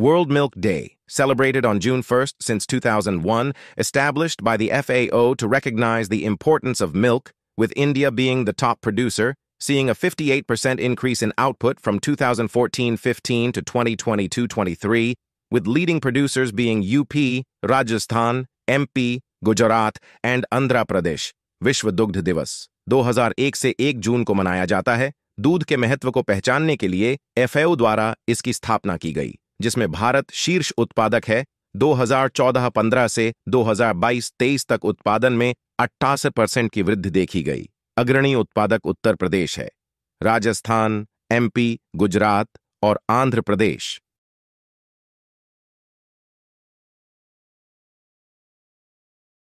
World Milk Day, celebrated on June 1st since 2001, established by the FAO to recognize the importance of milk, with India being the top producer, seeing a 58% increase in output from 2014-15 to 2022-23, with leading producers being UP, Rajasthan, MP, Gujarat, and Andhra Pradesh. विश्व दुग्ध दिवस 2001 से 1 जून को मनाया जाता है दूध के महत्व को पहचानने के लिए एफएओ द्वारा इसकी स्थापना की गई जिसमें भारत शीर्ष उत्पादक है 2014-15 से 2022-23 तक उत्पादन में अट्ठासी परसेंट की वृद्धि देखी गई अग्रणी उत्पादक उत्तर प्रदेश है राजस्थान एमपी, गुजरात और आंध्र प्रदेश